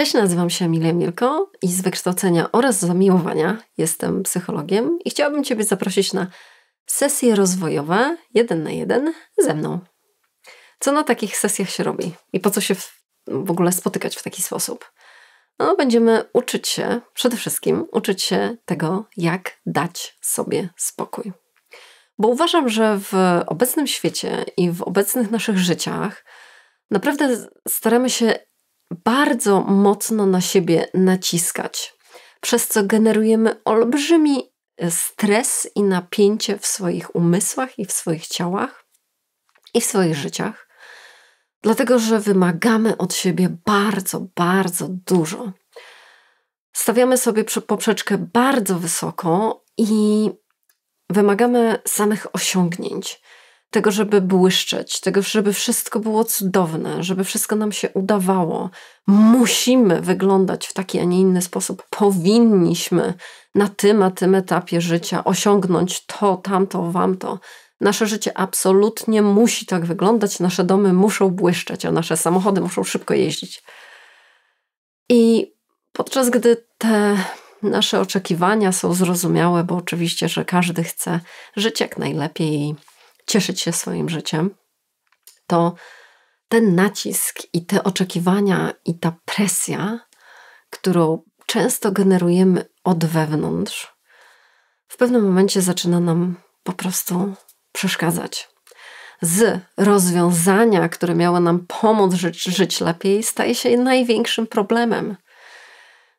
Cześć, nazywam się Emilia Mielko i z wykształcenia oraz zamiłowania jestem psychologiem i chciałabym Ciebie zaprosić na sesje rozwojowe jeden na jeden ze mną. Co na takich sesjach się robi i po co się w ogóle spotykać w taki sposób? No, będziemy uczyć się, przede wszystkim uczyć się tego, jak dać sobie spokój. Bo uważam, że w obecnym świecie i w obecnych naszych życiach naprawdę staramy się bardzo mocno na siebie naciskać, przez co generujemy olbrzymi e, stres i napięcie w swoich umysłach i w swoich ciałach i w swoich życiach, dlatego że wymagamy od siebie bardzo, bardzo dużo. Stawiamy sobie poprzeczkę bardzo wysoko i wymagamy samych osiągnięć tego, żeby błyszczeć, tego, żeby wszystko było cudowne, żeby wszystko nam się udawało. Musimy wyglądać w taki, a nie inny sposób. Powinniśmy na tym, a tym etapie życia osiągnąć to, tamto, wamto. Nasze życie absolutnie musi tak wyglądać, nasze domy muszą błyszczeć, a nasze samochody muszą szybko jeździć. I podczas gdy te nasze oczekiwania są zrozumiałe, bo oczywiście, że każdy chce żyć jak najlepiej cieszyć się swoim życiem, to ten nacisk i te oczekiwania i ta presja, którą często generujemy od wewnątrz, w pewnym momencie zaczyna nam po prostu przeszkadzać. Z rozwiązania, które miało nam pomóc żyć, żyć lepiej, staje się największym problemem.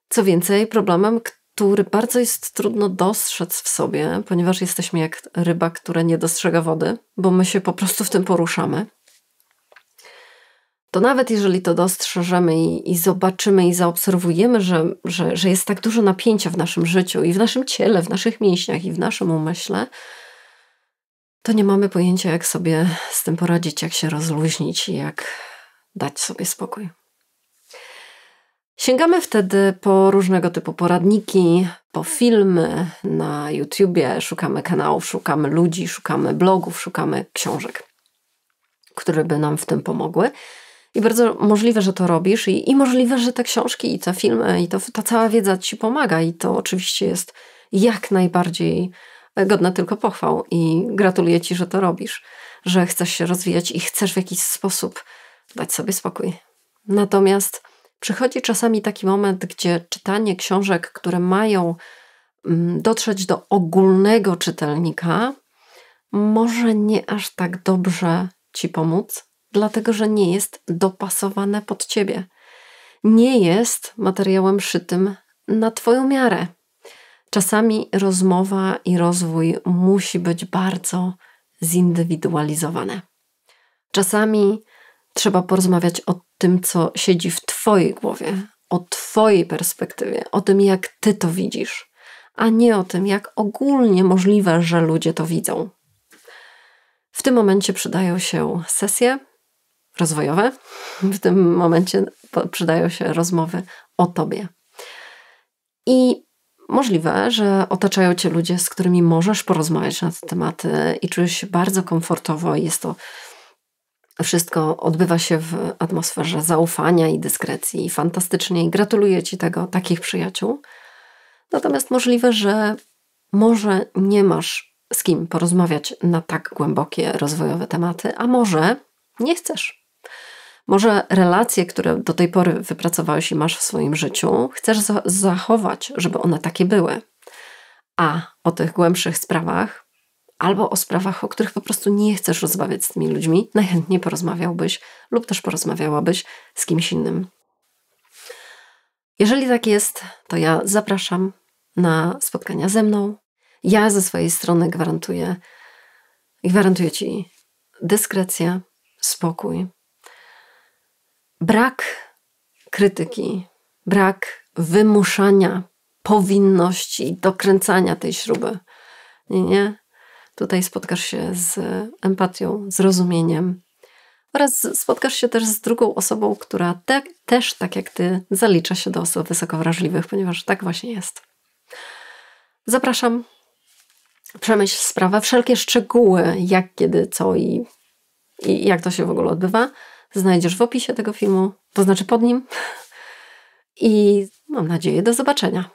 Co więcej, problemem, który bardzo jest trudno dostrzec w sobie, ponieważ jesteśmy jak ryba, która nie dostrzega wody, bo my się po prostu w tym poruszamy. To nawet jeżeli to dostrzeżemy i, i zobaczymy i zaobserwujemy, że, że, że jest tak dużo napięcia w naszym życiu i w naszym ciele, w naszych mięśniach i w naszym umyśle, to nie mamy pojęcia, jak sobie z tym poradzić, jak się rozluźnić i jak dać sobie spokój. Sięgamy wtedy po różnego typu poradniki, po filmy na YouTubie, szukamy kanałów, szukamy ludzi, szukamy blogów, szukamy książek, które by nam w tym pomogły. I bardzo możliwe, że to robisz, i, i możliwe, że te książki, i te filmy, i to, ta cała wiedza ci pomaga, i to oczywiście jest jak najbardziej godne tylko pochwał. I gratuluję ci, że to robisz, że chcesz się rozwijać i chcesz w jakiś sposób dać sobie spokój. Natomiast Przychodzi czasami taki moment, gdzie czytanie książek, które mają mm, dotrzeć do ogólnego czytelnika, może nie aż tak dobrze ci pomóc, dlatego że nie jest dopasowane pod ciebie. Nie jest materiałem szytym na Twoją miarę. Czasami rozmowa i rozwój musi być bardzo zindywidualizowane. Czasami trzeba porozmawiać o tym, co siedzi w Twojej głowie, o Twojej perspektywie, o tym, jak Ty to widzisz, a nie o tym, jak ogólnie możliwe, że ludzie to widzą. W tym momencie przydają się sesje rozwojowe, w tym momencie przydają się rozmowy o Tobie. I możliwe, że otaczają Cię ludzie, z którymi możesz porozmawiać na te tematy i czujesz się bardzo komfortowo, jest to wszystko odbywa się w atmosferze zaufania i dyskrecji. Fantastycznie i gratuluję Ci tego, takich przyjaciół. Natomiast możliwe, że może nie masz z kim porozmawiać na tak głębokie rozwojowe tematy, a może nie chcesz. Może relacje, które do tej pory wypracowałeś i masz w swoim życiu, chcesz zachować, żeby one takie były. A o tych głębszych sprawach albo o sprawach, o których po prostu nie chcesz rozmawiać z tymi ludźmi, najchętniej porozmawiałbyś lub też porozmawiałabyś z kimś innym. Jeżeli tak jest, to ja zapraszam na spotkania ze mną. Ja ze swojej strony gwarantuję, gwarantuję Ci dyskrecję, spokój, brak krytyki, brak wymuszania powinności, dokręcania tej śruby. Nie, nie. Tutaj spotkasz się z empatią, zrozumieniem oraz spotkasz się też z drugą osobą, która te, też, tak jak ty, zalicza się do osób wysoko wrażliwych, ponieważ tak właśnie jest. Zapraszam. Przemyśl sprawę. Wszelkie szczegóły, jak, kiedy, co i, i jak to się w ogóle odbywa, znajdziesz w opisie tego filmu, to znaczy pod nim. I mam nadzieję, do zobaczenia.